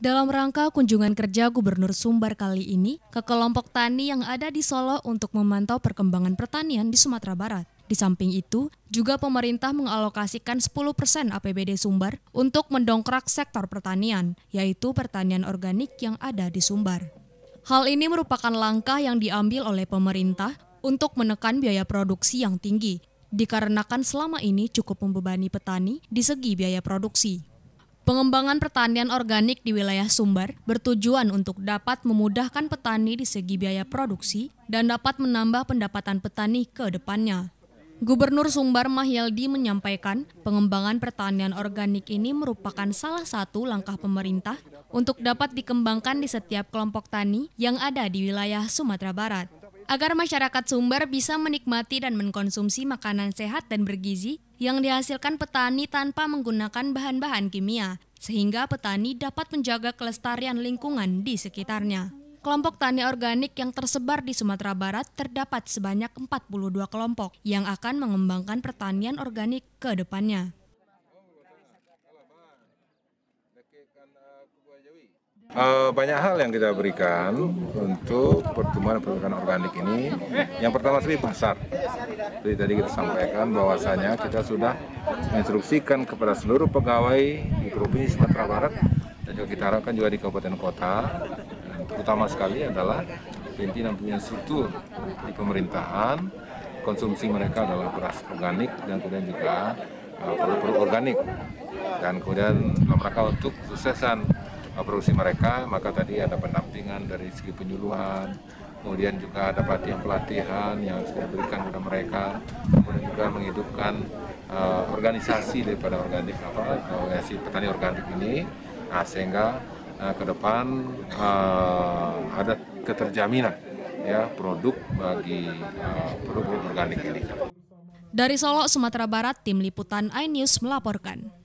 Dalam rangka kunjungan kerja Gubernur Sumbar kali ini ke kelompok tani yang ada di Solo untuk memantau perkembangan pertanian di Sumatera Barat. Di samping itu, juga pemerintah mengalokasikan 10% APBD Sumbar untuk mendongkrak sektor pertanian, yaitu pertanian organik yang ada di Sumbar. Hal ini merupakan langkah yang diambil oleh pemerintah untuk menekan biaya produksi yang tinggi, dikarenakan selama ini cukup membebani petani di segi biaya produksi. Pengembangan pertanian organik di wilayah Sumbar bertujuan untuk dapat memudahkan petani di segi biaya produksi dan dapat menambah pendapatan petani ke depannya. Gubernur Sumbar Mahyaldi menyampaikan, pengembangan pertanian organik ini merupakan salah satu langkah pemerintah untuk dapat dikembangkan di setiap kelompok tani yang ada di wilayah Sumatera Barat agar masyarakat sumber bisa menikmati dan mengkonsumsi makanan sehat dan bergizi yang dihasilkan petani tanpa menggunakan bahan-bahan kimia, sehingga petani dapat menjaga kelestarian lingkungan di sekitarnya. Kelompok tani organik yang tersebar di Sumatera Barat terdapat sebanyak 42 kelompok yang akan mengembangkan pertanian organik ke depannya. Eh, eh, banyak hal yang kita berikan untuk pertumbuhan pertanian organik ini. Yang pertama sekali pasar. Jadi tadi kita sampaikan bahwasanya kita sudah menginstruksikan kepada seluruh pegawai di Provinsi Sumatera Barat dan juga kita harapkan juga di kabupaten kota. Dan terutama sekali adalah pimpinan punya struktur di pemerintahan konsumsi mereka adalah beras organik dan kemudian juga Eh, produk-produk organik dan kemudian eh, mereka untuk suksesan eh, produksi mereka maka tadi ada pendampingan dari segi penyuluhan kemudian juga ada pelatihan-pelatihan yang harus diberikan kepada mereka kemudian juga menghidupkan uh, organisasi daripada organik apa organisasi petani organik ini nah, sehingga uh, ke depan uh, ada keterjaminan ya produk bagi uh, produk, -produk organik ini. Dari Solo, Sumatera Barat, Tim Liputan iNews melaporkan.